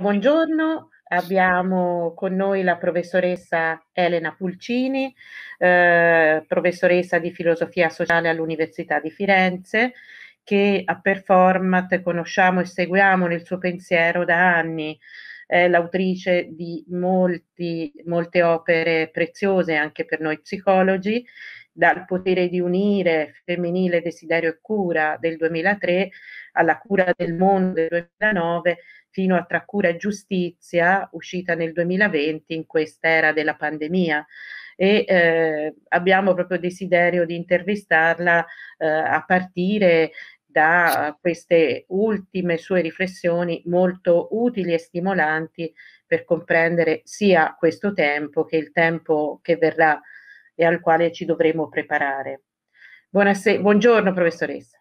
Buongiorno, abbiamo con noi la professoressa Elena Pulcini, eh, professoressa di filosofia sociale all'Università di Firenze, che a Performat conosciamo e seguiamo nel suo pensiero da anni. È l'autrice di molti, molte opere preziose anche per noi psicologi, dal potere di unire femminile desiderio e cura del 2003 alla cura del mondo del 2009 fino a Tra cura e giustizia, uscita nel 2020 in quest'era della pandemia e eh, abbiamo proprio desiderio di intervistarla eh, a partire da queste ultime sue riflessioni molto utili e stimolanti per comprendere sia questo tempo che il tempo che verrà e al quale ci dovremo preparare. Buonasera, buongiorno professoressa.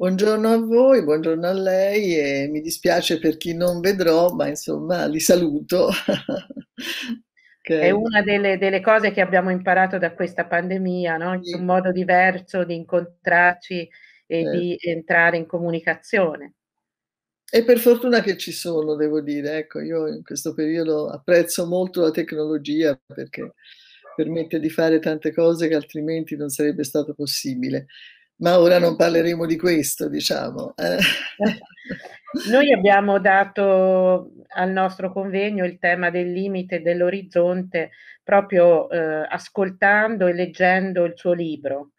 Buongiorno a voi, buongiorno a lei e mi dispiace per chi non vedrò, ma insomma li saluto. okay. È una delle, delle, cose che abbiamo imparato da questa pandemia, no? un modo diverso di incontrarci e di entrare in comunicazione. E per fortuna che ci sono, devo dire, ecco, io in questo periodo apprezzo molto la tecnologia perché permette di fare tante cose che altrimenti non sarebbe stato possibile ma ora non parleremo di questo, diciamo. Eh. Noi abbiamo dato al nostro convegno il tema del limite dell'orizzonte proprio eh, ascoltando e leggendo il suo libro,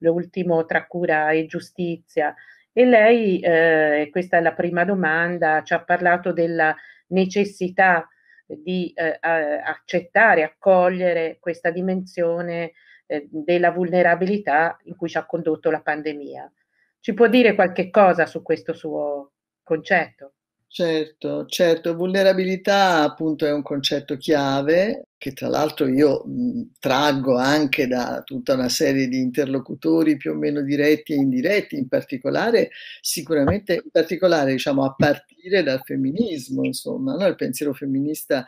l'ultimo tra cura e giustizia. E lei, eh, questa è la prima domanda, ci ha parlato della necessità di eh, accettare, accogliere questa dimensione eh, della vulnerabilità in cui ci ha condotto la pandemia. Ci può dire qualche cosa su questo suo concetto? Certo, certo, vulnerabilità appunto è un concetto chiave che tra l'altro io traggo anche da tutta una serie di interlocutori più o meno diretti e indiretti, in particolare sicuramente in particolare diciamo a partire dal femminismo, insomma, no? il pensiero femminista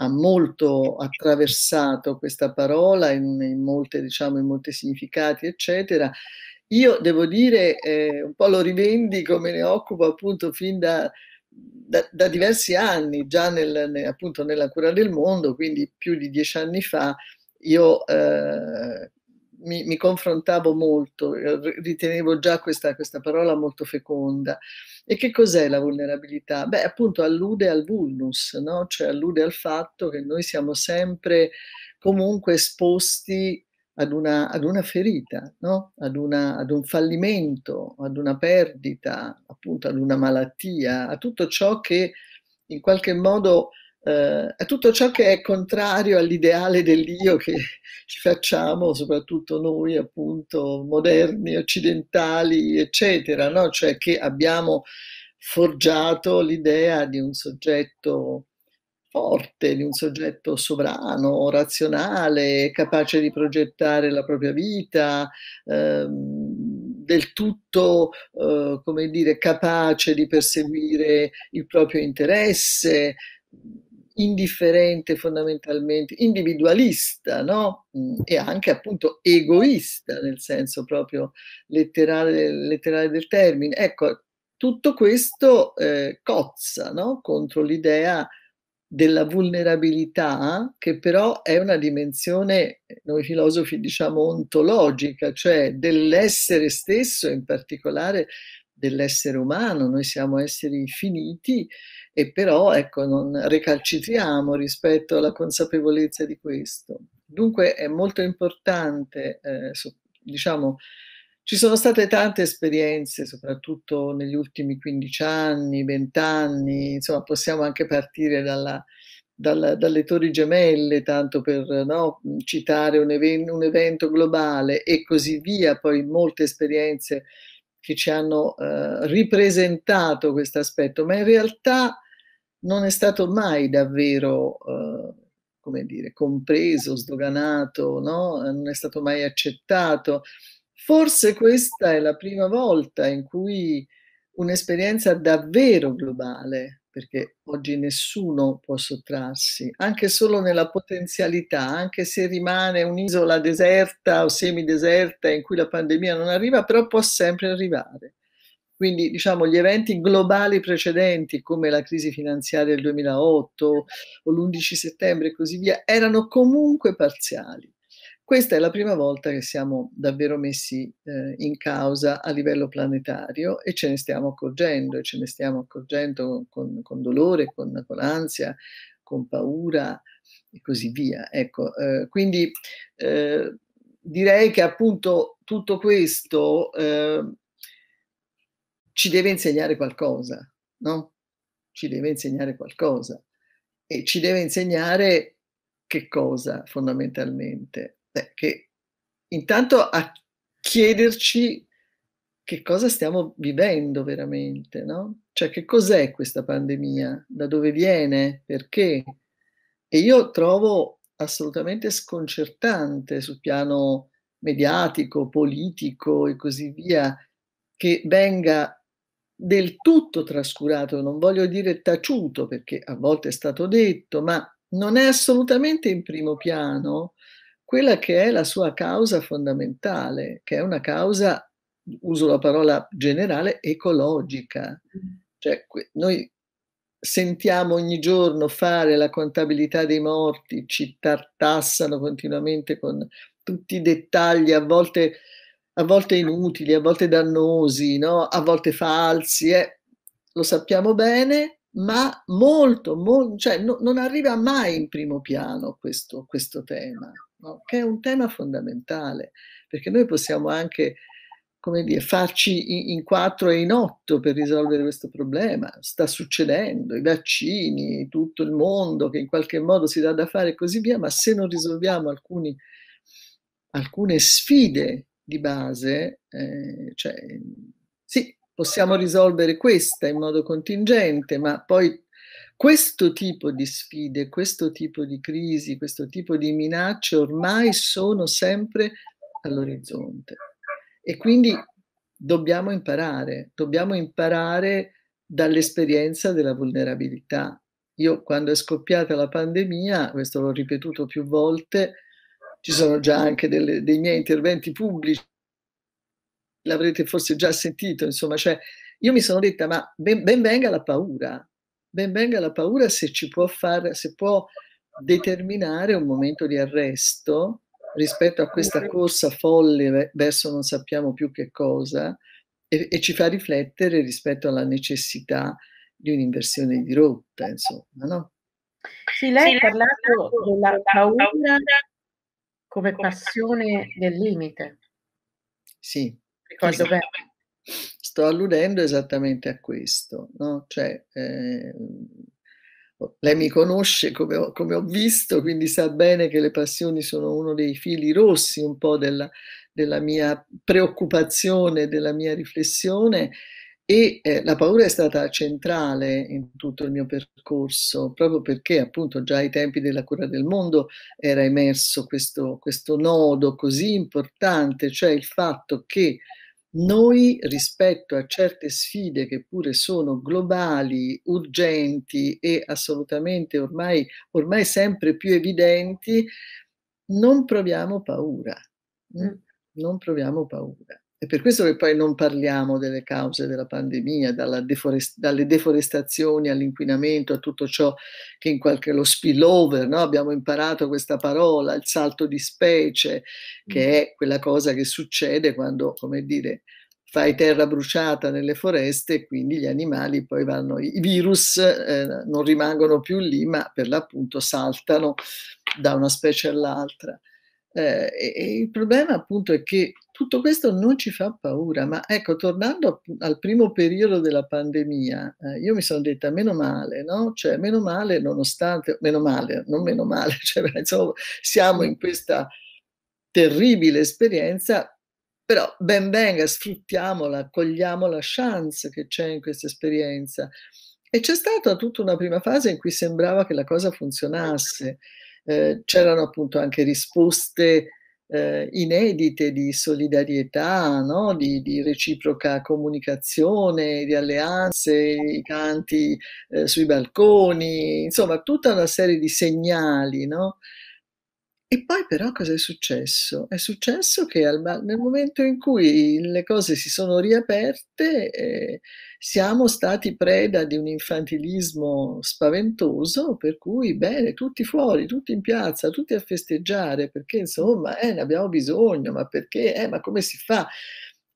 ha molto attraversato questa parola in, in, molte, diciamo, in molti significati, eccetera. Io devo dire, eh, un po' lo rivendico, me ne occupo appunto fin da, da, da diversi anni, già nel, ne, appunto nella cura del mondo, quindi più di dieci anni fa, io eh, mi, mi, confrontavo molto, eh, ritenevo già questa, questa, parola molto feconda. E che cos'è la vulnerabilità? Beh, appunto allude al vulnus, no? cioè allude al fatto che noi siamo sempre comunque esposti ad una, ad una ferita, no? ad, una, ad un fallimento, ad una perdita, appunto ad una malattia, a tutto ciò che in qualche modo eh, a tutto ciò che è contrario all'ideale dell'io che ci facciamo, soprattutto noi appunto moderni, occidentali, eccetera, no? cioè che abbiamo forgiato l'idea di un soggetto forte, di un soggetto sovrano, razionale, capace di progettare la propria vita, ehm, del tutto, eh, come dire, capace di perseguire il proprio interesse indifferente fondamentalmente, individualista, no? Mm, e anche appunto egoista nel senso proprio letterale, letterale del termine. Ecco, tutto questo eh, cozza no? contro l'idea della vulnerabilità, che però è una dimensione, noi filosofi diciamo ontologica, cioè dell'essere stesso, in particolare dell'essere umano, noi siamo esseri finiti e però ecco, non recalcitriamo rispetto alla consapevolezza di questo. Dunque è molto importante, eh, so, diciamo, ci sono state tante esperienze, soprattutto negli ultimi 15 anni, 20 anni, insomma possiamo anche partire dalla, dalla, dalle Torri Gemelle, tanto per no, citare un, even, un evento globale e così via, poi molte esperienze che ci hanno eh, ripresentato questo aspetto, ma in realtà non è stato mai davvero, eh, come dire, compreso, sdoganato, no? non è stato mai accettato. Forse questa è la prima volta in cui un'esperienza davvero globale, perché oggi nessuno può sottrarsi, anche solo nella potenzialità, anche se rimane un'isola deserta o semideserta in cui la pandemia non arriva, però può sempre arrivare. Quindi diciamo gli eventi globali precedenti come la crisi finanziaria del 2008 o l'11 settembre e così via erano comunque parziali. Questa è la prima volta che siamo davvero messi eh, in causa a livello planetario e ce ne stiamo accorgendo, e ce ne stiamo accorgendo con, con dolore, con, con, ansia, con paura e così via. Ecco, eh, quindi eh, direi che appunto tutto questo eh, ci deve insegnare qualcosa, no? Ci deve insegnare qualcosa e ci deve insegnare che cosa fondamentalmente? Beh, che intanto a chiederci che cosa stiamo vivendo veramente, no? Cioè che cos'è questa pandemia, da dove viene, perché? E io trovo assolutamente sconcertante sul piano mediatico, politico e così via, che venga del tutto trascurato, non voglio dire taciuto perché a volte è stato detto, ma non è assolutamente in primo piano quella che è la sua causa fondamentale, che è una causa, uso la parola generale, ecologica. Cioè, noi sentiamo ogni giorno fare la contabilità dei morti, ci tartassano continuamente con tutti i dettagli, a volte a volte inutili, a volte dannosi, no? a volte falsi, eh? lo sappiamo bene, ma molto, molto cioè, no, non arriva mai in primo piano questo, questo tema, no? che è un tema fondamentale, perché noi possiamo anche come dire, farci in, in quattro e in otto per risolvere questo problema. Sta succedendo, i vaccini, tutto il mondo che in qualche modo si dà da fare e così via, ma se non risolviamo alcuni, alcune sfide di base, eh, cioè, sì, possiamo risolvere questa in modo contingente, ma poi questo tipo di sfide, questo tipo di crisi, questo tipo di minacce ormai sono sempre all'orizzonte. E quindi dobbiamo imparare, dobbiamo imparare dall'esperienza della vulnerabilità. Io quando è scoppiata la pandemia, questo l'ho ripetuto più volte, ci sono già anche delle, dei miei interventi pubblici, l'avrete forse già sentito, insomma, cioè io mi sono detta, ma ben, ben venga la paura, ben venga la paura se ci può fare, se può determinare un momento di arresto rispetto a questa corsa folle verso non sappiamo più che cosa e, e ci fa riflettere rispetto alla necessità di un'inversione di rotta, insomma, no? Sì, lei ha parlato della paura come passione del limite. Sì. Ricordo bene. Sto alludendo esattamente a questo, no? Cioè, eh, lei mi conosce come ho, come ho, visto, quindi sa bene che le passioni sono uno dei fili rossi un po' della, della mia preoccupazione, della mia riflessione e eh, la paura è stata centrale in tutto il mio percorso, proprio perché appunto già ai tempi della cura del mondo era emerso questo, questo nodo così importante, cioè il fatto che noi rispetto a certe sfide che pure sono globali, urgenti e assolutamente ormai, ormai sempre più evidenti, non proviamo paura. Mm? Mm. Non proviamo paura. È per questo che poi non parliamo delle cause della pandemia, deforest- dalle deforestazioni all'inquinamento, a tutto ciò che in qualche lo spillover, no? abbiamo imparato questa parola, il salto di specie, che mm. è quella cosa che succede quando, come dire, fai terra bruciata nelle foreste e quindi gli animali poi vanno, i virus eh, non rimangono più lì, ma per l'appunto saltano da una specie all'altra. Eh, e, e il problema appunto è che tutto questo non ci fa paura, ma ecco, tornando al primo periodo della pandemia, eh, io mi sono detta meno male, no? Cioè, meno male nonostante, meno male, non meno male, cioè, insomma, siamo in questa terribile esperienza, però ben venga, sfruttiamola, cogliamo la chance che c'è in questa esperienza. E c'è stata tutta una prima fase in cui sembrava che la cosa funzionasse, eh, c'erano appunto anche risposte eh, inedite di solidarietà, no? di, di, reciproca comunicazione, di alleanze, i canti eh, sui balconi, insomma tutta una serie di segnali no? E poi però cosa è successo? È successo che al nel momento in cui le cose si sono riaperte, ehm, siamo stati preda di un infantilismo spaventoso, per cui bene, tutti fuori, tutti in piazza, tutti a festeggiare, perché insomma, eh, ne abbiamo bisogno, ma perché, eh, ma come si fa?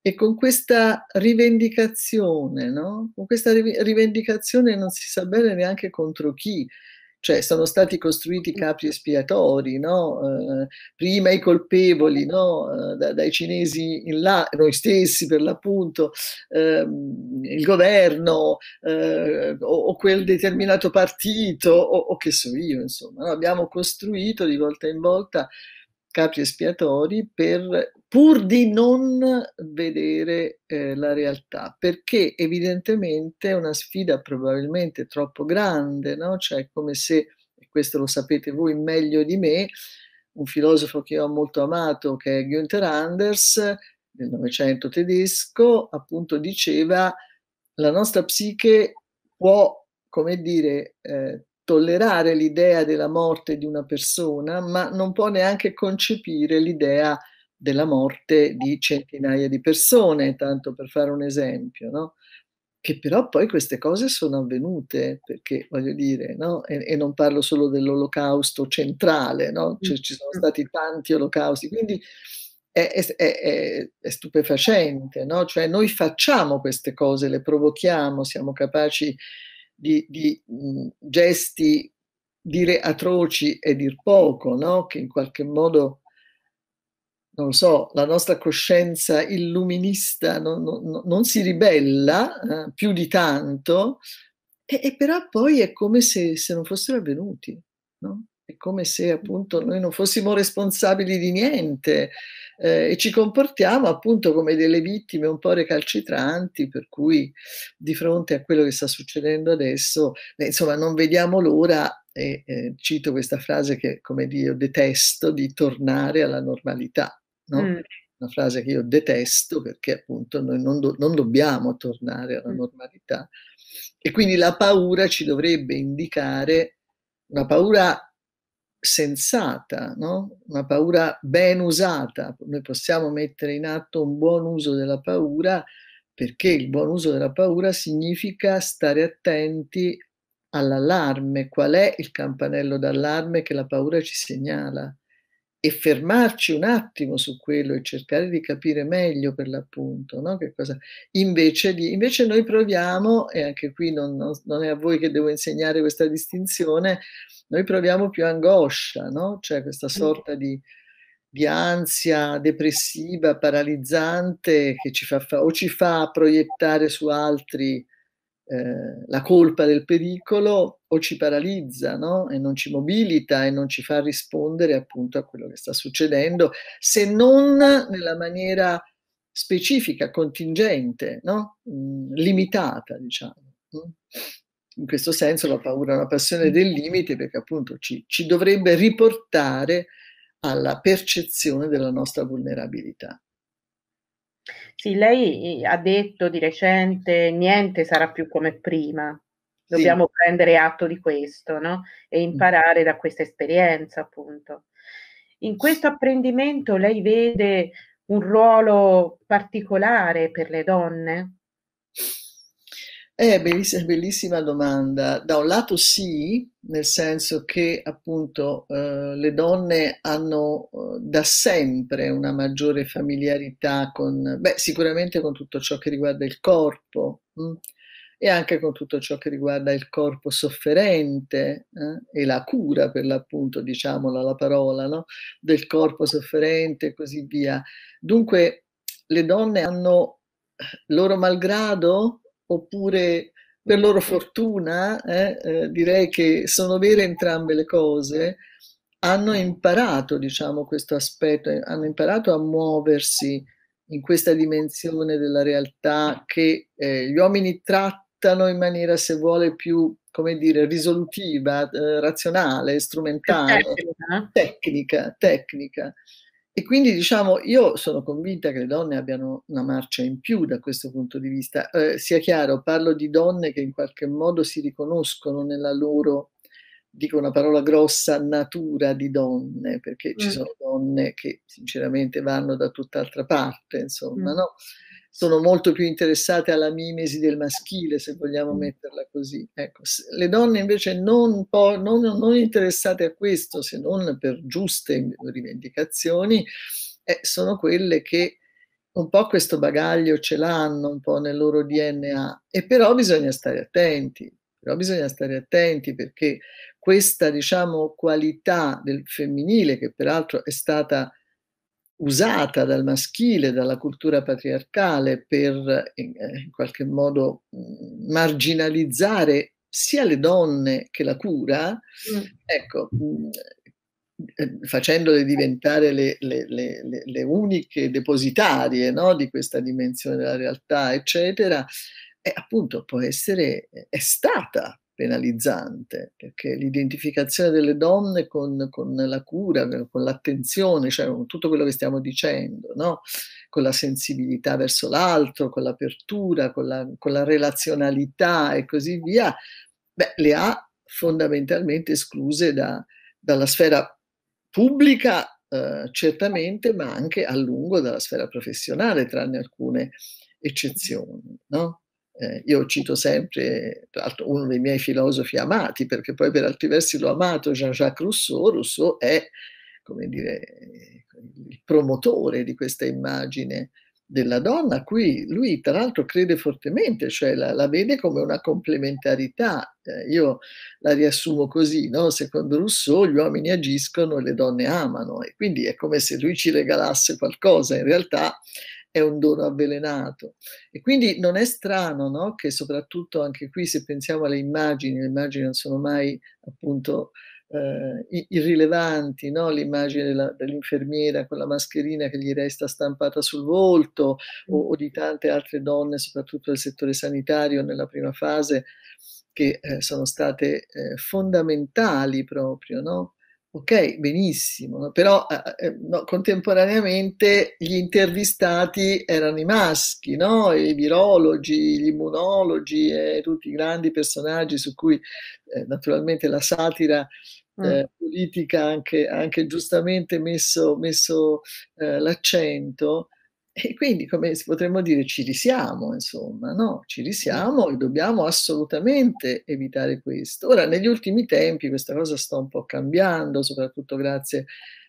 E con questa rivendicazione, no? Con questa rivendicazione non si sa bene neanche contro chi, cioè sono stati costruiti capri espiatori, no? eh, prima i colpevoli no? Eh, da, dai cinesi in là, noi stessi per l'appunto, ehm, il governo eh, o, o, quel determinato partito o, o, che so io, insomma, no? abbiamo costruito di volta in volta capri espiatori per, pur di non vedere eh, la realtà, perché evidentemente è una sfida probabilmente troppo grande, no? cioè come se, questo lo sapete voi meglio di me, un filosofo che io ho molto amato, che è Günther Anders, del Novecento tedesco, appunto diceva la nostra psiche può, come dire, eh, tollerare l'idea della morte di una persona, ma non può neanche concepire l'idea della morte di centinaia di persone, tanto per fare un esempio, no? che però poi queste cose sono avvenute, perché voglio dire, no? e, e, non parlo solo dell'olocausto centrale, no? Mm. cioè, ci sono mm. stati tanti olocausti, quindi è, è, è, è stupefacente, no? cioè noi facciamo queste cose, le provochiamo, siamo capaci di, di mm, gesti dire atroci e dir poco, no? che in qualche modo, non lo so, la nostra coscienza illuminista non, non, non si ribella eh, più di tanto, e, e, però poi è come se, se non fossero avvenuti. No? È come se appunto noi non fossimo responsabili di niente eh, e ci comportiamo appunto come delle vittime un po' recalcitranti, per cui di fronte a quello che sta succedendo adesso, eh, insomma, non vediamo l'ora e eh, cito questa frase che, come io detesto, di tornare alla normalità. No? Mm. Una frase che io detesto perché appunto noi non, do- non dobbiamo tornare alla mm. normalità e quindi la paura ci dovrebbe indicare, una paura sensata, no? una paura ben usata. Noi possiamo mettere in atto un buon uso della paura perché il buon uso della paura significa stare attenti all'allarme, qual è il campanello d'allarme che la paura ci segnala e fermarci un attimo su quello e cercare di capire meglio per l'appunto, no? invece, di, invece, noi proviamo, e anche qui non, non, non è a voi che devo insegnare questa distinzione, noi proviamo più angoscia, no? C'è cioè, questa sorta di, di ansia depressiva, paralizzante, che ci fa, fa- o ci fa proiettare su altri eh, la colpa del pericolo o ci paralizza no? e non ci mobilita e non ci fa rispondere appunto a quello che sta succedendo, se non nella maniera specifica, contingente, no? Mm, limitata, diciamo. Mm in questo senso la paura la passione del limite perché appunto ci, ci dovrebbe riportare alla percezione della nostra vulnerabilità. Sì, lei eh, ha detto di recente niente sarà più come prima. Dobbiamo sì. prendere atto di questo, no? E mm. imparare da questa esperienza, appunto. In questo apprendimento lei vede un ruolo particolare per le donne? È bellissima, bellissima domanda. Da un lato sì, nel senso che appunto eh, le donne hanno eh, da sempre una maggiore familiarità con, beh, sicuramente con tutto ciò che riguarda il corpo mh? Mm, e anche con tutto ciò che riguarda il corpo sofferente eh? e la cura per l'appunto, diciamola la parola, no? del corpo sofferente e così via. Dunque le donne hanno loro malgrado oppure per loro fortuna, eh, eh, direi che sono vere entrambe le cose, hanno imparato, diciamo, questo aspetto, eh, hanno imparato a muoversi in questa dimensione della realtà che eh, gli uomini trattano in maniera, se vuole, più, come dire, risolutiva, eh, razionale, strumentale, tecnica, tecnica. tecnica. E quindi diciamo, io sono convinta che le donne abbiano una marcia in più da questo punto di vista. Eh, sia chiaro, parlo di donne che in qualche modo si riconoscono nella loro, dico una parola grossa, natura di donne, perché mm. ci sono donne che sinceramente vanno da tutt'altra parte, insomma, mm. no? sono molto più interessate alla mimesi del maschile, se vogliamo mm. metterla così. Ecco, le donne invece non, non, non, interessate a questo, se non per giuste rivendicazioni, eh, sono quelle che un po' questo bagaglio ce l'hanno un po' nel loro DNA e però bisogna stare attenti, però bisogna stare attenti perché questa diciamo qualità del femminile che peraltro è stata usata dal maschile, dalla cultura patriarcale per in eh, qualche modo mm, marginalizzare sia le donne che la cura, mm. ecco, mm, eh, facendole diventare le, le, le, le uniche depositarie no, di questa dimensione della realtà, eccetera, è eh, appunto può essere, è stata penalizzante, perché l'identificazione delle donne con, con, la cura, con l'attenzione, cioè con tutto quello che stiamo dicendo, no? con la sensibilità verso l'altro, con l'apertura, con la, con la relazionalità e così via, beh, le ha fondamentalmente escluse da, dalla sfera pubblica, eh, certamente, ma anche a lungo dalla sfera professionale, tranne alcune eccezioni. No? Eh, io cito sempre, uno dei miei filosofi amati, perché poi per altri versi l'ho amato, Jean-Jacques Rousseau. Rousseau è, come dire, il promotore di questa immagine della donna, a cui lui tra l'altro crede fortemente, cioè la, la vede come una complementarità. Eh, io la riassumo così, no? secondo Rousseau gli uomini agiscono e le donne amano e quindi è come se lui ci regalasse qualcosa, in realtà è un dono avvelenato. E quindi non è strano no? che soprattutto anche qui, se pensiamo alle immagini, le immagini non sono mai appunto eh, irrilevanti, no? l'immagine della, dell'infermiera con la mascherina che gli resta stampata sul volto o, o, di tante altre donne, soprattutto del settore sanitario nella prima fase, che eh, sono state eh, fondamentali proprio no? Ok, benissimo, però eh, eh, eh, no, contemporaneamente gli intervistati erano i maschi, no? i virologi, gli immunologi e eh, tutti i grandi personaggi su cui eh, naturalmente la satira mm. Eh, politica ha anche, anche, giustamente messo, messo l'accento. E quindi, come potremmo dire, ci risiamo, insomma, no? Ci risiamo e dobbiamo assolutamente evitare questo. Ora, negli ultimi tempi questa cosa sta un po' cambiando, soprattutto grazie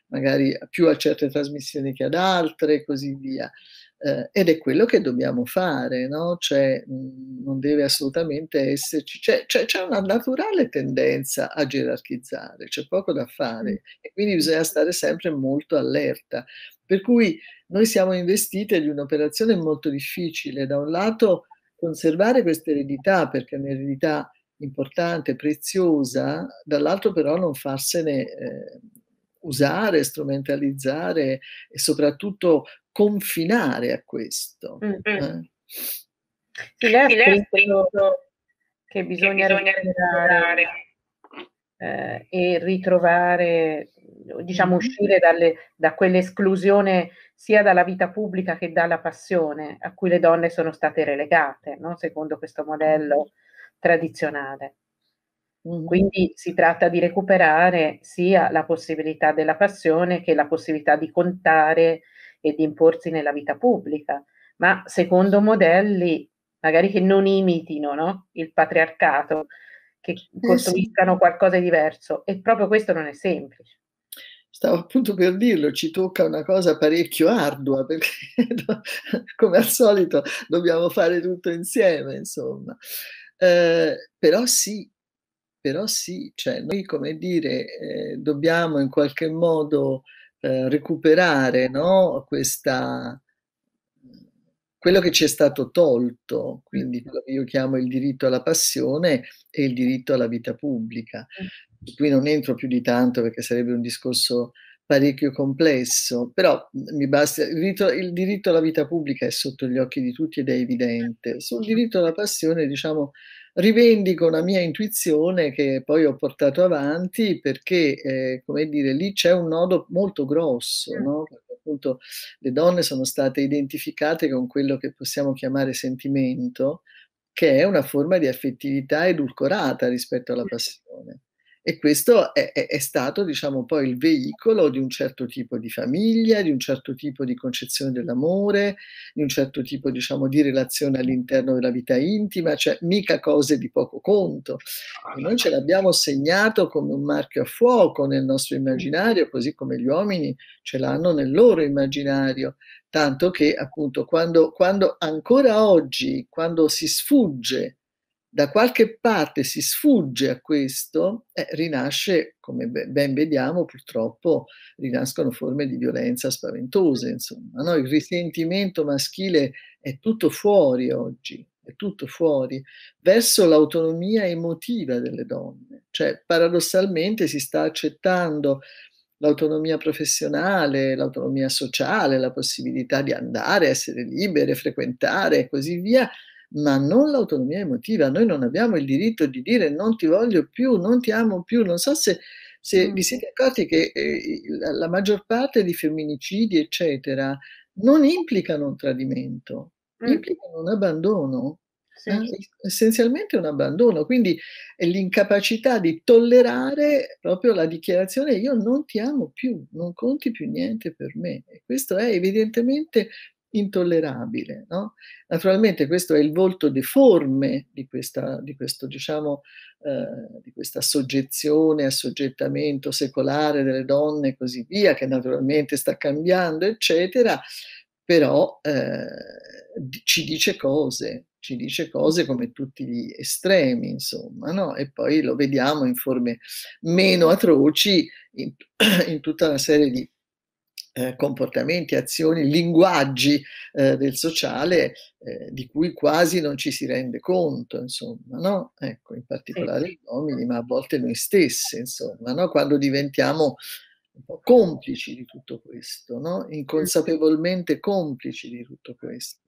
magari più a certe trasmissioni che ad altre e così via. Eh, ed è quello che dobbiamo fare, no? Cioè, mh, mm, non deve assolutamente esserci, c'è, cioè, c'è, c'è, una naturale tendenza a gerarchizzare, c'è poco da fare mm. e quindi bisogna stare sempre molto allerta. Per cui noi siamo investite in un'operazione molto difficile, da un lato conservare questa eredità perché è un'eredità importante, preziosa, dall'altro però non farsene eh, usare, strumentalizzare e soprattutto confinare a questo. Mm-hmm. Eh? Sì, lei ha scritto che bisogna, che bisogna recuperare, eh, e ritrovare diciamo, uscire dalle, da quell'esclusione sia dalla vita pubblica che dalla passione a cui le donne sono state relegate, no? secondo questo modello tradizionale. Quindi si tratta di recuperare sia la possibilità della passione che la possibilità di contare e di imporsi nella vita pubblica, ma secondo modelli magari che non imitino no? il patriarcato, che eh costruiscano qualcosa di diverso. E proprio questo non è semplice stavo appunto per dirlo, ci tocca una cosa parecchio ardua perché come al solito dobbiamo fare tutto insieme, insomma. Eh, però sì, però sì, cioè noi come dire eh, dobbiamo in qualche modo eh, recuperare no, questa, quello che ci è stato tolto, quindi mm. quello che io chiamo il diritto alla passione e il diritto alla vita pubblica. Mm. Qui non entro più di tanto perché sarebbe un discorso parecchio complesso, però mm, mi basta, il diritto, il diritto alla vita pubblica è sotto gli occhi di tutti ed è evidente. Sul diritto alla passione, diciamo, rivendico una mia intuizione che poi ho portato avanti perché, eh, come dire, lì c'è un nodo molto grosso, no? appunto le donne sono state identificate con quello che possiamo chiamare sentimento, che è una forma di affettività edulcorata rispetto alla passione. E questo è, è, è stato, diciamo, poi il veicolo di un certo tipo di famiglia, di un certo tipo di concezione dell'amore, di un certo tipo, diciamo, di relazione all'interno della vita intima, cioè mica cose di poco conto. E noi ce l'abbiamo segnato come un marchio a fuoco nel nostro immaginario, così come gli uomini ce l'hanno nel loro immaginario tanto che appunto quando, quando, ancora oggi, quando si sfugge da qualche parte si sfugge a questo, eh, rinasce, come ben vediamo, purtroppo rinascono forme di violenza spaventose, insomma, no? il risentimento maschile è tutto fuori oggi, è tutto fuori, verso l'autonomia emotiva delle donne, cioè paradossalmente si sta accettando l'autonomia professionale, l'autonomia sociale, la possibilità di andare, essere libere, frequentare e così via, ma non l'autonomia emotiva. Noi non abbiamo il diritto di dire non ti voglio più, non ti amo più. Non so se, se mm. vi siete accorti che eh, la maggior parte di femminicidi, eccetera, non implicano un tradimento, mm. implicano un abbandono. Sì. Eh, essenzialmente un abbandono, quindi l'incapacità di tollerare proprio la dichiarazione io non ti amo più, non conti più niente per me. E questo è evidentemente intollerabile. No? Naturalmente questo è il volto deforme di questa, di questo, diciamo, eh, di questa soggezione, assoggettamento secolare delle donne e così via, che naturalmente sta cambiando, eccetera, però eh, ci dice cose, ci dice cose come tutti gli estremi, insomma, no? e poi lo vediamo in forme meno atroci in, in tutta una serie di eh, comportamenti, azioni, linguaggi eh, del sociale eh, di cui quasi non ci si rende conto, insomma, no? Ecco, in particolare gli uomini, ma a volte noi stessi, insomma, no? Quando diventiamo un po' complici di tutto questo, no? Inconsapevolmente complici di tutto questo.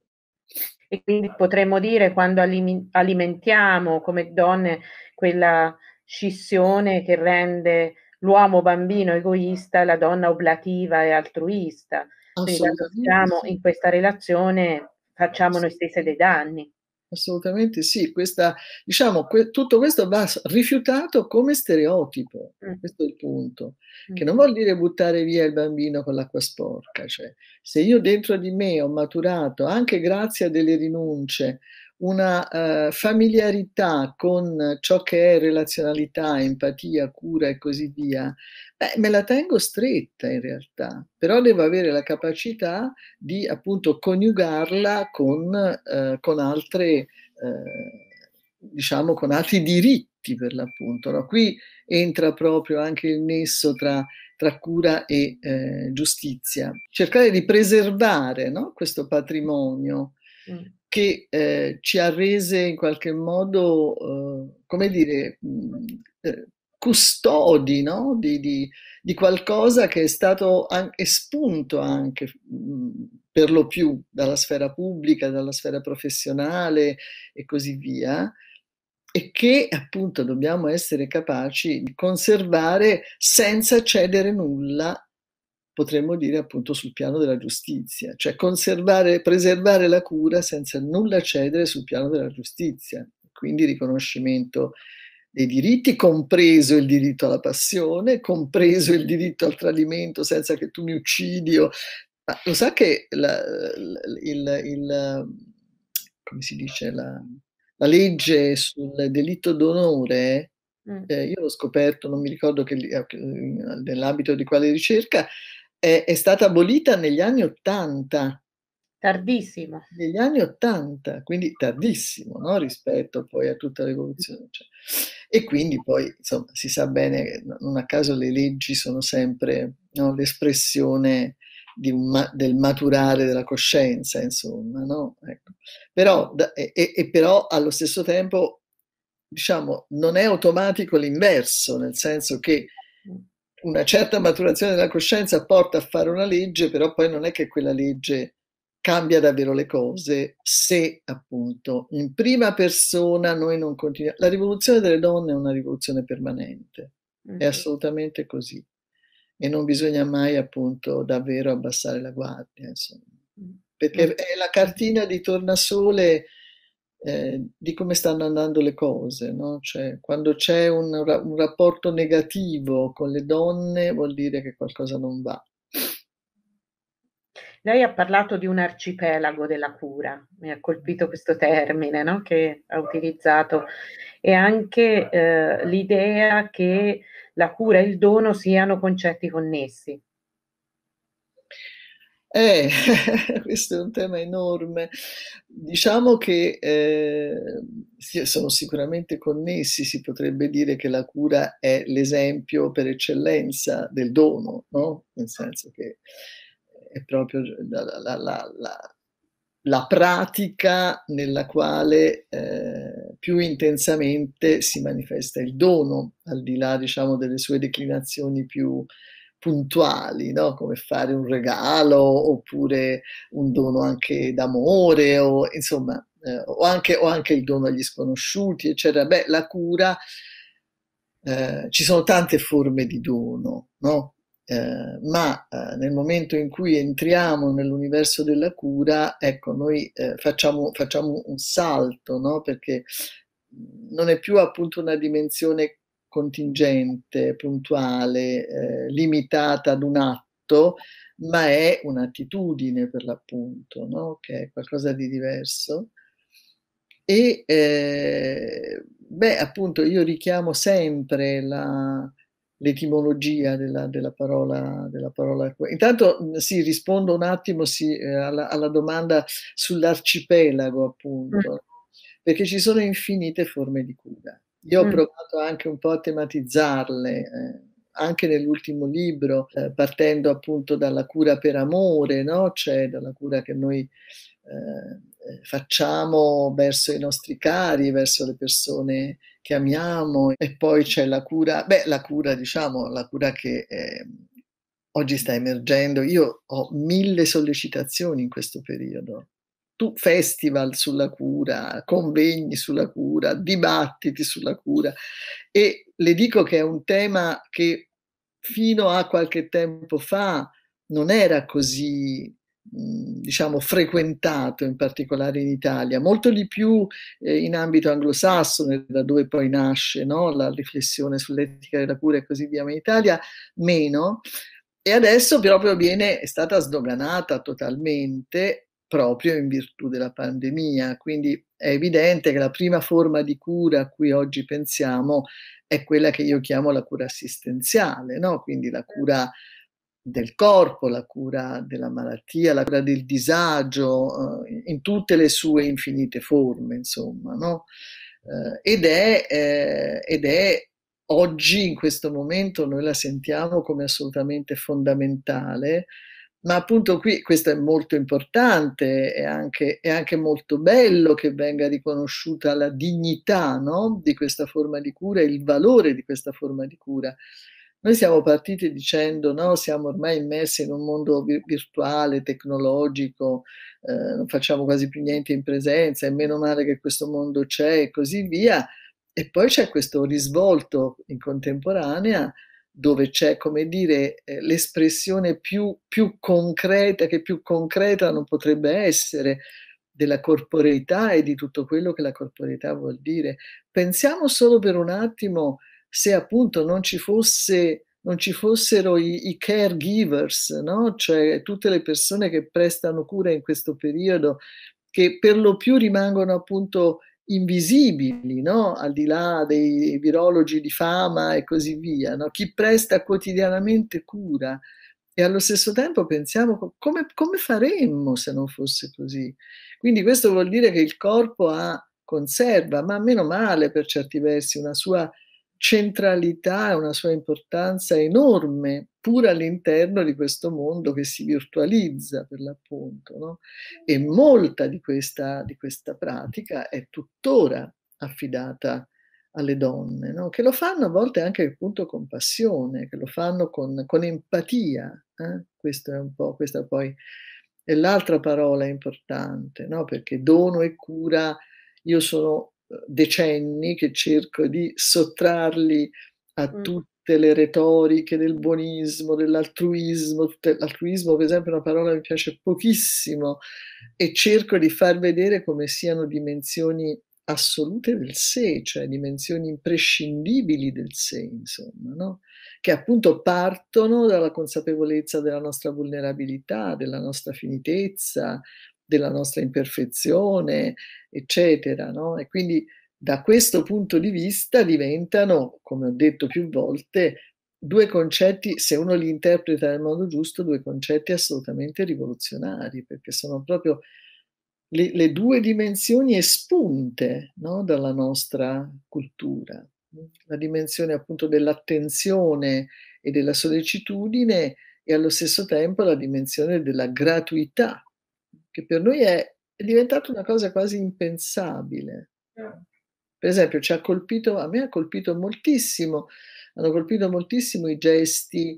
E quindi potremmo dire quando alimentiamo come donne quella scissione che rende l'uomo bambino egoista la donna oblativa e altruista. Quindi siamo in questa relazione facciamo noi stesse dei danni. Assolutamente sì, Questa, diciamo, que- tutto questo va rifiutato come stereotipo, mm. questo è il punto, mm. che non vuol dire buttare via il bambino con l'acqua sporca, cioè se io dentro di me ho maturato, anche grazie a delle rinunce, una eh, familiarità con ciò che è relazionalità, empatia, cura e così via, beh, me la tengo stretta in realtà, però devo avere la capacità di appunto coniugarla con, eh, con altre, eh, diciamo, con altri diritti per l'appunto. No? Qui entra proprio anche il nesso tra tra cura e eh, giustizia. Cercare di preservare no, questo patrimonio. Mm che eh, ci ha rese in qualche modo, eh, come dire, mh, mm, eh, custodi no? di, di, di, qualcosa che è stato an- espunto anche mh, mm, per lo più dalla sfera pubblica, dalla sfera professionale e così via, e che appunto dobbiamo essere capaci di conservare senza cedere nulla potremmo dire appunto sul piano della giustizia, cioè conservare, preservare la cura senza nulla cedere sul piano della giustizia, quindi riconoscimento dei diritti, compreso il diritto alla passione, compreso il diritto al tradimento senza che tu mi uccidi. O... Ma lo sa che la, il, il, come si dice, la, la legge sul delitto d'onore, mm. eh, io l'ho scoperto, non mi ricordo che, eh, eh, nell'ambito di quale ricerca, è, è stata abolita negli anni Ottanta. Tardissimo. Negli anni Ottanta, quindi tardissimo no? rispetto poi a tutta l'evoluzione. Cioè. E quindi poi, insomma, si sa bene che non a caso le leggi sono sempre no? l'espressione ma- del maturare della coscienza, insomma. No? Ecco. Però, da- e-, e però allo stesso tempo, diciamo, non è automatico l'inverso, nel senso che mm una certa maturazione della coscienza porta a fare una legge, però poi non è che quella legge cambia davvero le cose se appunto in prima persona noi non continuiamo. La rivoluzione delle donne è una rivoluzione permanente, mm-hmm. è assolutamente così e non bisogna mai appunto davvero abbassare la guardia, insomma. Mm. Perché mm. è la cartina di tornasole eh, di come stanno andando le cose, no? cioè, quando c'è un, un rapporto negativo con le donne vuol dire che qualcosa non va. Lei ha parlato di un arcipelago della cura, mi ha colpito questo termine no? che ha utilizzato e anche eh, l'idea che la cura e il dono siano concetti connessi, eh, questo è un tema enorme. Diciamo che eh, sono sicuramente connessi, si potrebbe dire che la cura è l'esempio per eccellenza del dono, no? Nel senso che è proprio la, la, la, la pratica nella quale eh, più intensamente si manifesta il dono, al di là diciamo, delle sue declinazioni più puntuali, no? come fare un regalo oppure un dono anche d'amore o insomma, eh, o, anche, o, anche, il dono agli sconosciuti, eccetera. Beh, la cura, eh, ci sono tante forme di dono, no? Eh, ma eh, nel momento in cui entriamo nell'universo della cura, ecco, noi eh, facciamo, facciamo, un salto, no? perché non è più appunto una dimensione contingente, puntuale, eh, limitata ad un atto, ma è un'attitudine per l'appunto, no? che è qualcosa di diverso. E eh, beh, appunto, io richiamo sempre la, l'etimologia della, della, parola, della parola. Intanto sì, rispondo un attimo sì, eh, alla, alla, domanda sull'arcipelago, appunto, mm. perché ci sono infinite forme di cura. Io ho mm. provato anche un po' a tematizzarle. Eh anche nell'ultimo libro, eh, partendo appunto dalla cura per amore, no? cioè dalla cura che noi eh, eh facciamo verso i nostri cari, verso le persone che amiamo, e poi c'è la cura, beh, la cura, diciamo, la cura che eh, oggi sta emergendo. Io ho mille sollecitazioni in questo periodo tu, festival sulla cura, convegni sulla cura, dibattiti sulla cura e le dico che è un tema che fino a qualche tempo fa non era così mhmm, diciamo frequentato in particolare in Italia, molto di più eh, in ambito anglosassone da dove poi nasce no? la riflessione sull'etica della cura e così via, ma in Italia meno e adesso proprio viene, è stata sdoganata totalmente proprio in virtù della pandemia. Quindi è evidente che la prima forma di cura a cui oggi pensiamo è quella che io chiamo la cura assistenziale, no? quindi la certo. cura del corpo, la cura della malattia, la cura del disagio, eh, in tutte le sue infinite forme, insomma, no? eh, ed, è, eh, ed è oggi, in questo momento, noi la sentiamo come assolutamente fondamentale ma appunto qui questo è molto importante, è anche, anche molto bello che venga riconosciuta la dignità no? di questa forma di cura, e il valore di questa forma di cura. Noi siamo partiti dicendo no, siamo ormai immersi in un mondo virtuale, tecnologico, eh, non facciamo quasi più niente in presenza, è meno male che questo mondo c'è e così via. E poi c'è questo risvolto in contemporanea dove c'è, come dire, eh, l'espressione più, più concreta, che più concreta non potrebbe essere, della corporeità e di tutto quello che la corporeità vuol dire. Pensiamo solo per un attimo se appunto non ci, fosse, non ci fossero i, i caregivers, no? cioè tutte le persone che prestano cura in questo periodo, che per lo più rimangono appunto invisibili, no? al di là dei virologi di fama e così via, no? chi presta quotidianamente cura e allo stesso tempo pensiamo come, come faremmo se non fosse così. Quindi questo vuol dire che il corpo ha, conserva, ma meno male per certi versi, una sua centralità e una sua importanza enorme, pur all'interno di questo mondo che si virtualizza per l'appunto. No? E molta di questa, di questa pratica è tuttora affidata alle donne, no? che lo fanno a volte anche appunto con passione, che lo fanno con, con empatia. Eh? Questa è un po', questa poi è l'altra parola importante, no? perché dono e cura, io sono decenni che cerco di sottrarli a mm. tutte le retoriche del buonismo, dell'altruismo. L'altruismo, per esempio, è una parola che mi piace pochissimo e cerco di far vedere come siano dimensioni assolute del sé, cioè dimensioni imprescindibili del sé, insomma, no? che appunto partono dalla consapevolezza della nostra vulnerabilità, della nostra finitezza, della nostra imperfezione, eccetera. No? E quindi da questo punto di vista diventano, come ho detto più volte, due concetti, se uno li interpreta nel modo giusto, due concetti assolutamente rivoluzionari, perché sono proprio le, le due dimensioni espunte no? dalla nostra cultura. La dimensione appunto dell'attenzione e della sollecitudine e allo stesso tempo la dimensione della gratuità che per noi è, è diventata una cosa quasi impensabile. Eh. Per esempio, ci ha colpito, a me ha colpito moltissimo, hanno colpito moltissimo i gesti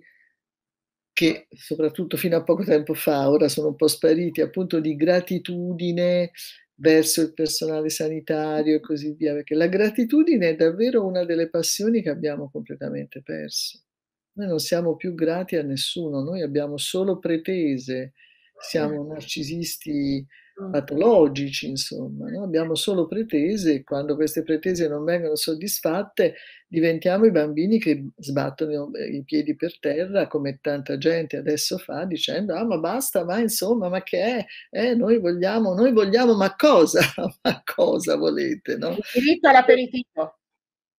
che soprattutto fino a poco tempo fa, ora sono un po' spariti, appunto di gratitudine verso il personale sanitario e così via, perché la gratitudine è davvero una delle passioni che abbiamo completamente perso. Noi non siamo più grati a nessuno, noi abbiamo solo pretese siamo narcisisti mm. patologici, insomma, no? abbiamo solo pretese e quando queste pretese non vengono soddisfatte diventiamo i bambini che sbattono i piedi per terra come tanta gente adesso fa dicendo ah ma basta, ma insomma, ma che è? Eh, noi vogliamo, noi vogliamo, ma cosa? ma cosa volete? No? Il diritto all'aperitivo.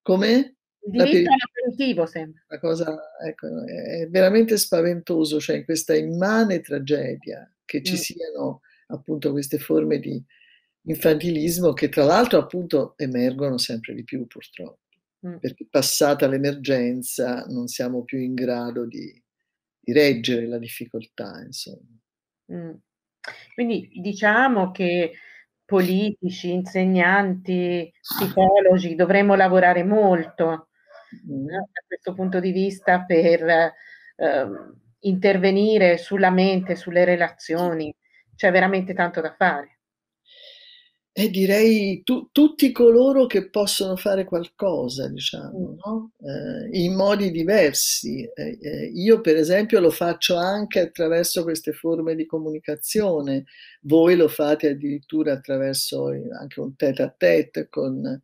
Come? la, per... la cosa ecco, è veramente spaventoso, cioè in questa immane tragedia che ci mm. siano appunto queste forme di infantilismo che tra l'altro appunto emergono sempre di più purtroppo, mm. perché passata l'emergenza non siamo più in grado di, di reggere la difficoltà, insomma. Mm. Quindi diciamo che politici, insegnanti, psicologi dovremmo lavorare molto da questo punto di vista per eh, intervenire sulla mente, sulle relazioni. C'è veramente tanto da fare. E direi tu, tutti coloro che possono fare qualcosa, diciamo, mm. no? eh, in modi diversi. Eh, io per esempio lo faccio anche attraverso queste forme di comunicazione, voi lo fate addirittura attraverso eh, anche un tete a tete con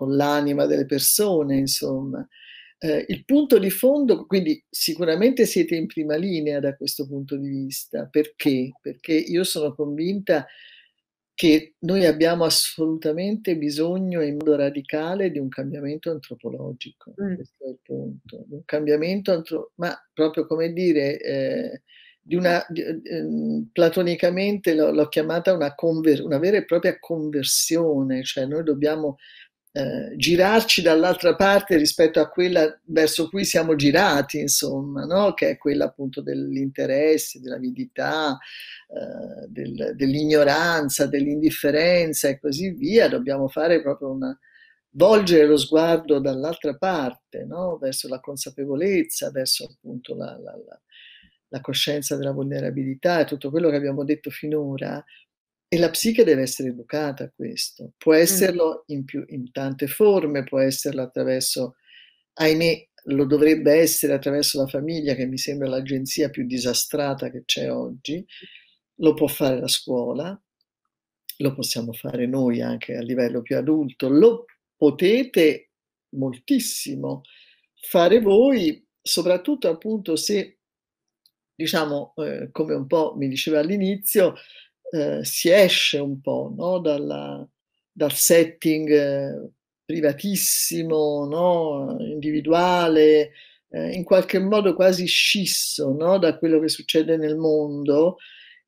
con l'anima delle persone, insomma. Eh, il punto di fondo, quindi sicuramente siete in prima linea da questo punto di vista, perché? Perché io sono convinta che noi abbiamo assolutamente bisogno in modo radicale di un cambiamento antropologico, mm. questo è il punto, un cambiamento, antro- ma proprio come dire, eh, di una, di, eh, platonicamente l'ho, l'ho chiamata una, conver- una, vera e propria conversione, cioè noi dobbiamo eh, girarci dall'altra parte rispetto a quella verso cui siamo girati, insomma, no? che è quella appunto dell'interesse, dell'avidità, eh, del, dell'ignoranza, dell'indifferenza e così via, dobbiamo fare proprio una volgere lo sguardo dall'altra parte, no? verso la consapevolezza, verso appunto la, la, la, la coscienza della vulnerabilità e tutto quello che abbiamo detto finora e la psiche deve essere educata a questo. Può esserlo in, più, in tante forme, può esserlo attraverso, ahimè, lo dovrebbe essere attraverso la famiglia, che mi sembra l'agenzia più disastrata che c'è oggi, lo può fare la scuola, lo possiamo fare noi anche a livello più adulto, lo potete moltissimo fare voi, soprattutto appunto se, diciamo, eh, come un po' mi diceva all'inizio, eh, si esce un po' no? Dalla, dal setting eh, privatissimo, no? individuale, eh, in qualche modo quasi scisso no? da quello che succede nel mondo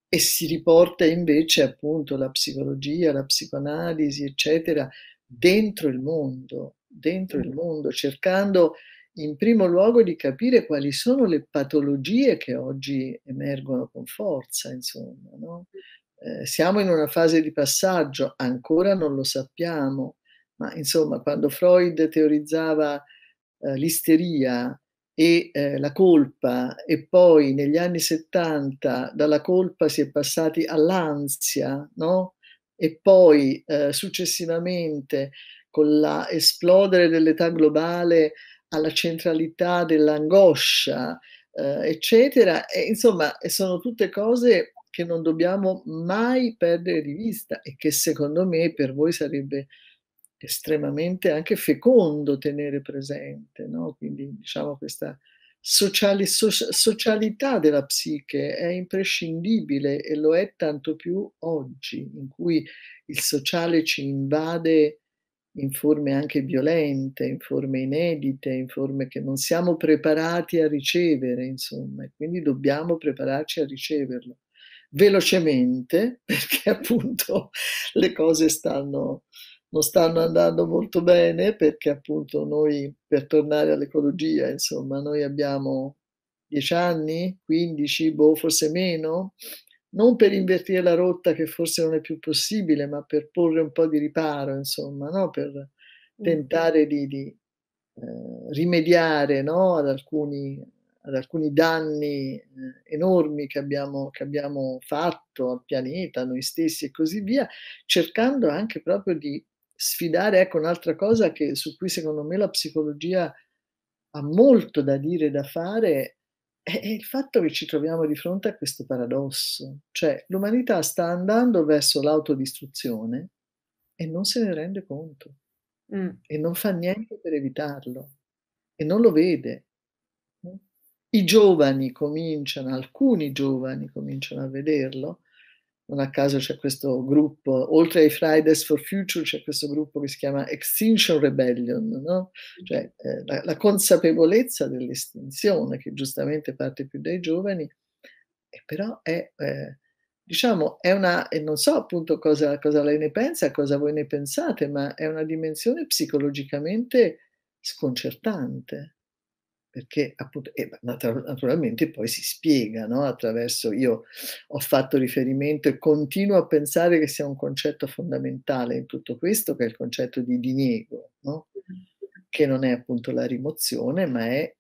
e si riporta invece appunto la psicologia, la psicoanalisi, eccetera, dentro il mondo, dentro il mm. mondo, cercando in primo luogo di capire quali sono le patologie che oggi emergono con forza, insomma, no? eh, siamo in una fase di passaggio, ancora non lo sappiamo, ma insomma quando Freud teorizzava eh, l'isteria e eh, la colpa e poi negli anni 70 dalla colpa si è passati all'ansia, no? E poi eh, successivamente con l'esplodere dell'età globale alla centralità dell'angoscia, eh, eccetera, e, insomma sono tutte cose che non dobbiamo mai perdere di vista e che secondo me per voi sarebbe estremamente anche fecondo tenere presente, no? quindi diciamo questa sociali, so, socialità della psiche è imprescindibile e lo è tanto più oggi in cui il sociale ci invade in forme anche violente, in forme inedite, in forme che non siamo preparati a ricevere, insomma, e quindi dobbiamo prepararci a riceverlo velocemente perché appunto le cose stanno, non stanno andando molto bene perché appunto noi per tornare all'ecologia insomma noi abbiamo 10 anni, 15, boh, forse meno, non per invertire la rotta che forse non è più possibile, ma per porre un po' di riparo, insomma, no? per mm. tentare di, di eh, rimediare no? ad alcuni ad alcuni danni eh, enormi che abbiamo, che abbiamo fatto al pianeta, a noi stessi e così via, cercando anche proprio di sfidare, ecco un'altra cosa che, su cui secondo me la psicologia ha molto da dire e da fare, è, è il fatto che ci troviamo di fronte a questo paradosso, cioè l'umanità sta andando verso l'autodistruzione e non se ne rende conto mm. e non fa niente per evitarlo e non lo vede i giovani cominciano, alcuni giovani cominciano a vederlo, non a caso c'è questo gruppo, oltre ai Fridays for Future c'è questo gruppo che si chiama Extinction Rebellion, no? Mm. cioè eh, la, la, consapevolezza dell'estinzione che giustamente parte più dai giovani, e però è, eh, diciamo, è una, e non so appunto cosa, cosa lei ne pensa, cosa voi ne pensate, ma è una dimensione psicologicamente sconcertante perché appunto, eh, naturalmente poi si spiega no? attraverso, io ho fatto riferimento e continuo a pensare che sia un concetto fondamentale in tutto questo, che è il concetto di diniego, no? che non è appunto la rimozione, ma è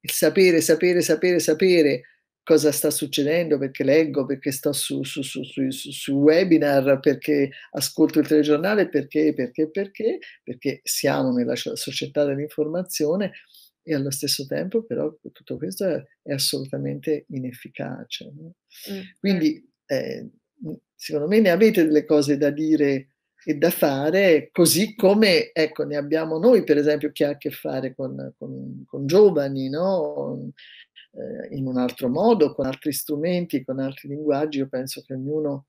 il sapere, sapere, sapere, sapere cosa sta succedendo, perché leggo, perché sto su, su, su, su webinar, perché ascolto il telegiornale, perché, perché, perché, perché siamo nella società dell'informazione e allo stesso tempo però tutto questo è, assolutamente inefficace. No? Mm. Quindi eh, eh secondo me ne avete delle cose da dire e da fare, così come ecco, ne abbiamo noi per esempio che ha a che fare con, con, con giovani, no? Eh, in un altro modo, con altri strumenti, con altri linguaggi, io penso che ognuno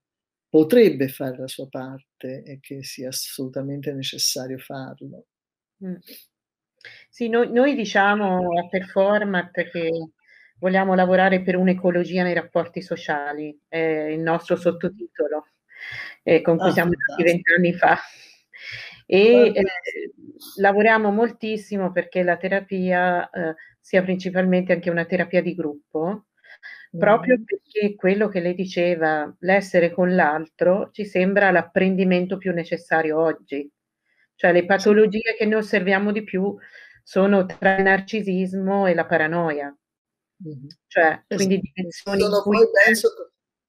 potrebbe fare la sua parte e che sia assolutamente necessario farlo. Mm. Sì, noi, noi diciamo a Performat che vogliamo lavorare per un'ecologia nei rapporti sociali, è il nostro sottotitolo eh, con cui ah, siamo stati vent'anni fa. E eh, lavoriamo moltissimo perché la terapia eh, sia principalmente anche una terapia di gruppo, mm. proprio perché quello che lei diceva, l'essere con l'altro, ci sembra l'apprendimento più necessario oggi. Cioè le patologie che noi osserviamo di più sono tra il narcisismo e la paranoia. Mm-hmm. Cioè, esatto. quindi dimensioni sono, cui...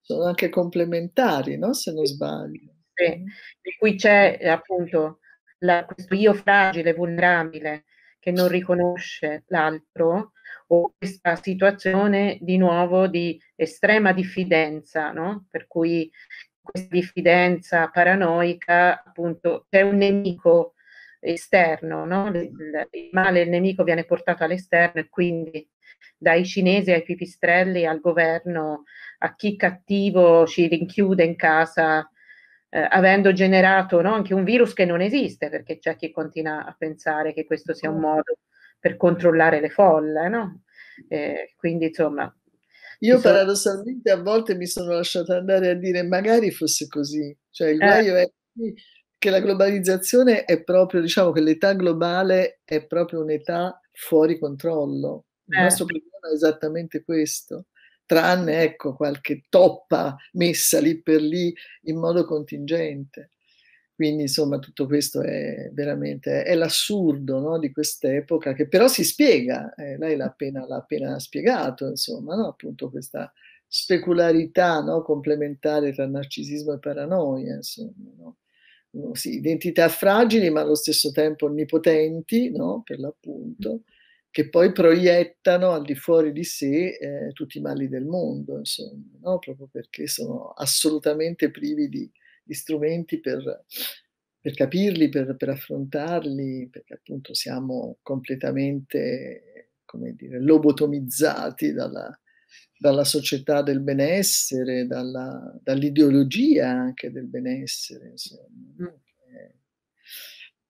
sono anche complementari, no? se non sbaglio. Sì, in cui c'è appunto la, questo io fragile, vulnerabile, che non riconosce l'altro, o questa situazione di nuovo di estrema diffidenza, no? per cui questa diffidenza paranoica, appunto, c'è un nemico esterno, no? il, il male, il nemico viene portato all'esterno e quindi dai cinesi ai pipistrelli al governo, a chi cattivo ci rinchiude in casa, eh, avendo generato no, anche un virus che non esiste, perché c'è chi continua a pensare che questo sia un mm. modo per controllare le folle, no? eh, quindi insomma io esatto. paradossalmente a volte mi sono lasciata andare a dire magari fosse così, cioè il eh. guaio eh. è che la globalizzazione è proprio, diciamo che l'età globale è proprio un'età fuori controllo. Il eh. nostro problema è esattamente questo, tranne ecco qualche toppa messa lì per lì in modo contingente. Quindi insomma tutto questo è veramente è l'assurdo no, di quest'epoca che però si spiega, eh, lei l'ha appena, l'ha appena spiegato, insomma, no? appunto questa specularità no, complementare tra narcisismo e paranoia, insomma, sì, identità fragili ma allo stesso tempo onnipotenti, per l'appunto, che poi proiettano al di fuori di sé eh, tutti i mali del mondo, insomma, proprio perché sono assolutamente privi di gli strumenti per, per capirli, per, per, affrontarli, perché appunto siamo completamente, come dire, lobotomizzati dalla, dalla società del benessere, dalla, dall'ideologia anche del benessere. Insomma. Mm.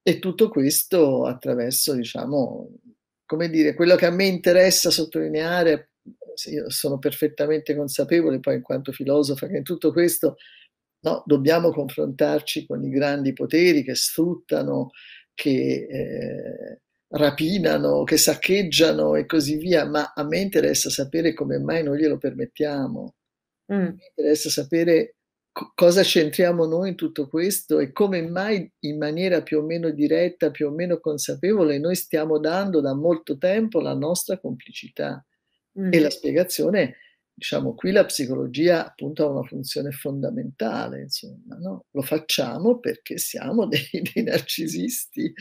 E tutto questo attraverso, diciamo, come dire, quello che a me interessa sottolineare, io sono perfettamente consapevole poi in quanto filosofa che in tutto questo No, dobbiamo confrontarci con i grandi poteri che sfruttano, che eh, rapinano, che saccheggiano e così via, ma a me interessa sapere come mai noi glielo permettiamo. Mm. Mi interessa sapere co- cosa c'entriamo noi in tutto questo e come mai in maniera più o meno diretta, più o meno consapevole, noi stiamo dando da molto tempo la nostra complicità. Mm. E la spiegazione è diciamo, qui la psicologia appunto ha una funzione fondamentale, insomma, no? lo facciamo perché siamo dei, dei narcisisti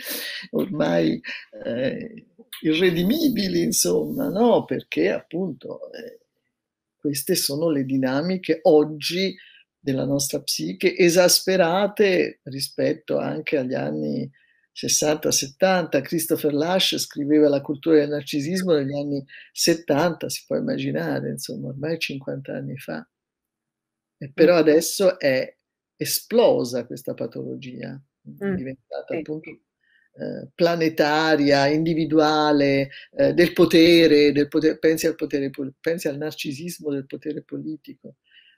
ormai eh, irredimibili, insomma, no? perché appunto eh, queste sono le dinamiche oggi della nostra psiche esasperate rispetto anche agli anni 60-70, Christopher Lash scriveva La cultura del narcisismo negli anni 70, si può immaginare, insomma, ormai 50 anni fa. E però mm. adesso è esplosa questa patologia, mm. diventata mm. appunto eh, planetaria, individuale, eh, del, potere, del potere, pensi, al potere pensi al narcisismo del potere politico,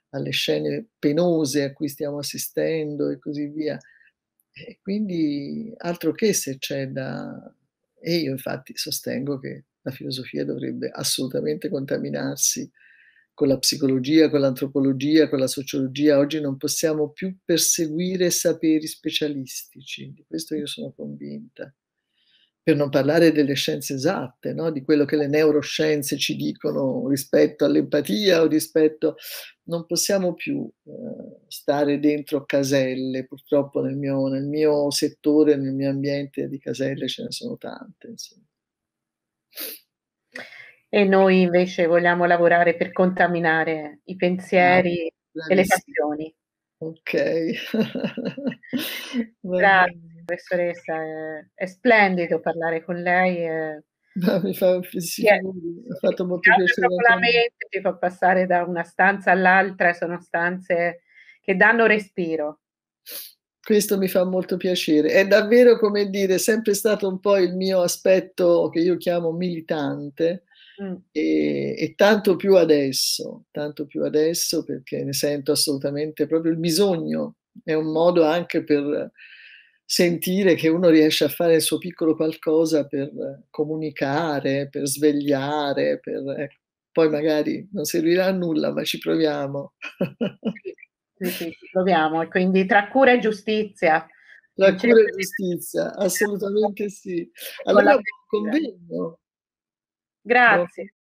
alle scene penose a cui stiamo assistendo e così via. E quindi altro che se c'è da... E io infatti sostengo che la filosofia dovrebbe assolutamente contaminarsi con la psicologia, con l'antropologia, con la sociologia. Oggi non possiamo più perseguire saperi specialistici, di questo io sono convinta per non parlare delle scienze esatte, no? di quello che le neuroscienze ci dicono rispetto all'empatia o rispetto... Non possiamo più eh, stare dentro caselle, purtroppo nel mio, nel mio, settore, nel mio ambiente di caselle ce ne sono tante. Insomma. E noi invece vogliamo lavorare per contaminare i pensieri no, ah, e le passioni. Ok. Grazie professoressa, è, è, splendido parlare con lei. È, Ma ah, mi fa, sì, è, ha fatto molto piacere. La mente ci fa passare da una stanza all'altra, sono stanze che danno respiro. Questo mi fa molto piacere. È davvero, come dire, sempre stato un po' il mio aspetto che io chiamo militante. Mm. E, e, tanto più adesso, tanto più adesso perché ne sento assolutamente proprio il bisogno, è un modo anche per sentire che uno riesce a fare il suo piccolo qualcosa per eh, comunicare, per svegliare, per... Eh, poi magari non servirà a nulla, ma ci proviamo. sì, sì, ci proviamo. Quindi tra cura e giustizia. Tra cura e giustizia, assolutamente sì. Allora, buon convegno. Grazie.